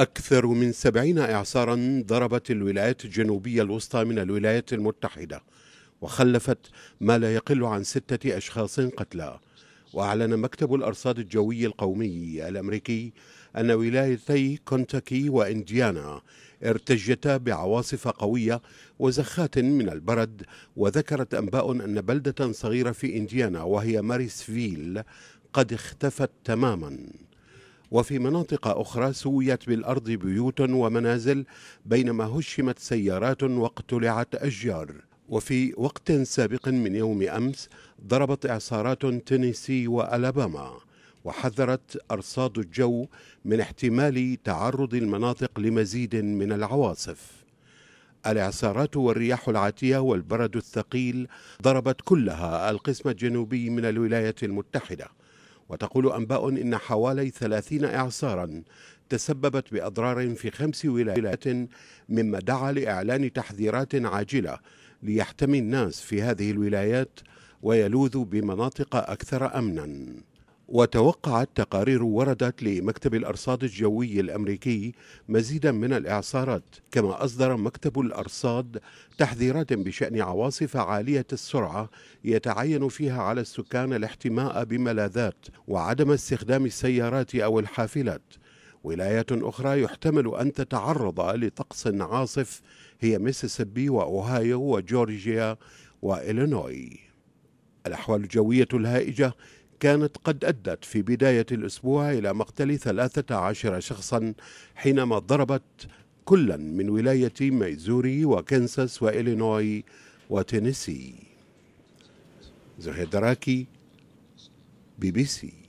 أكثر من سبعين إعصارا ضربت الولايات الجنوبية الوسطى من الولايات المتحدة وخلفت ما لا يقل عن ستة أشخاص قتلى وأعلن مكتب الأرصاد الجوي القومي الأمريكي أن ولايتي كونتاكي وإنديانا ارتجتا بعواصف قوية وزخات من البرد وذكرت أنباء أن بلدة صغيرة في إنديانا وهي ماريسفيل قد اختفت تماماً وفي مناطق أخرى سويت بالأرض بيوت ومنازل بينما هشمت سيارات واقتلعت أشجار وفي وقت سابق من يوم أمس ضربت إعصارات تينيسي وألاباما وحذرت أرصاد الجو من احتمال تعرض المناطق لمزيد من العواصف الإعصارات والرياح العاتية والبرد الثقيل ضربت كلها القسم الجنوبي من الولايات المتحدة وتقول أنباء إن حوالي ثلاثين إعصارا تسببت بأضرار في خمس ولايات مما دعا لإعلان تحذيرات عاجلة ليحتمي الناس في هذه الولايات ويلوذوا بمناطق أكثر أمناً وتوقعت تقارير وردت لمكتب الأرصاد الجوي الأمريكي مزيدا من الإعصارات كما أصدر مكتب الأرصاد تحذيرات بشأن عواصف عالية السرعة يتعين فيها على السكان الاحتماء بملاذات وعدم استخدام السيارات أو الحافلات ولايات أخرى يحتمل أن تتعرض لطقس عاصف هي ميسيسيبي وأوهايو وجورجيا وإلينوي الأحوال الجوية الهائجة كانت قد أدت في بداية الأسبوع إلى مقتل 13 شخصا حينما ضربت كلا من ولاية ميزوري وكنساس وإلينوي وتينيسي زهير دراكي بي بي سي